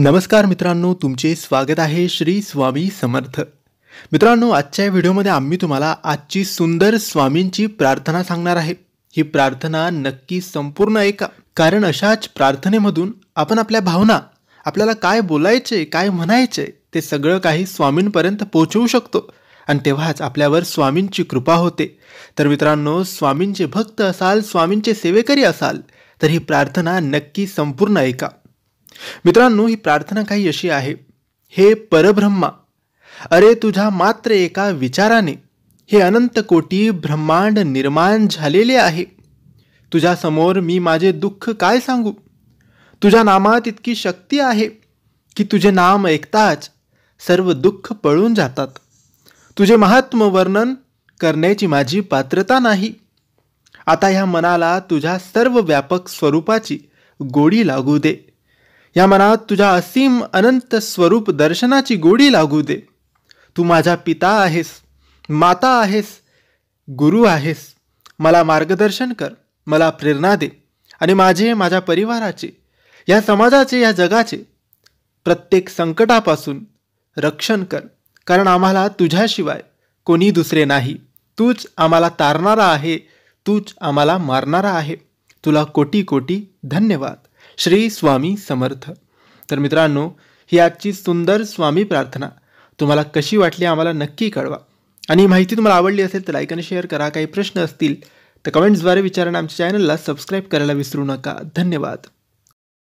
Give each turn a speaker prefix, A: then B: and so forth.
A: नमस्कार मित्रांनो तुमचे स्वागत आहे श्री स्वामी समर्थ मित्रांनो आजच्या व्हिडिओमध्ये आम्ही तुम्हाला आजची सुंदर स्वामींची प्रार्थना सांगणार आहे ही प्रार्थना नक्की संपूर्ण ऐका कारण अशाच प्रार्थनेमधून आपण आपल्या भावना आपल्याला काय बोलायचे काय म्हणायचे ते सगळं काही स्वामींपर्यंत पोहोचवू शकतो आणि तेव्हाच आपल्यावर स्वामींची कृपा होते तर मित्रांनो स्वामींचे भक्त असाल स्वामींचे सेवेकरी असाल तर ही प्रार्थना नक्की संपूर्ण ऐका मित्रांनो ही प्रार्थना काही अशी आहे हे परब्रह्मा अरे तुझ्या मात्र एका विचाराने हे अनंत कोटी ब्रह्मांड निर्माण झालेले आहे तुझ्यासमोर मी माझे दुःख काय सांगू तुझ्या नामात इतकी शक्ती आहे की तुझे नाम ऐकताच सर्व दुःख पळून जातात तुझे महात्म वर्णन करण्याची माझी पात्रता नाही आता ह्या मनाला तुझ्या सर्व व्यापक स्वरूपाची गोडी लागू दे या मनात तुझ्या असीम अनंत स्वरूप दर्शनाची गोडी लागू दे तू माझा पिता आहेस माता आहेस गुरु आहेस मला मार्गदर्शन कर मला प्रेरणा दे आणि माझे माझ्या परिवाराचे या समाजाचे या जगाचे प्रत्येक संकटापासून रक्षण कर कारण आम्हाला तुझ्याशिवाय कोणी दुसरे नाही तूच आम्हाला तारणारा आहे तूच आम्हाला मारणारा आहे तुला कोटी कोटी धन्यवाद श्री स्वामी समर्थ तर मित्रांनो ही आजची सुंदर स्वामी प्रार्थना तुम्हाला कशी वाटली आम्हाला नक्की कळवा आणि माहिती तुम्हाला आवडली असेल तर लाईक आणि शेअर करा काही प्रश्न असतील तर कमेंट्सद्वारे विचारणं आमच्या चॅनलला सबस्क्राईब करायला विसरू नका धन्यवाद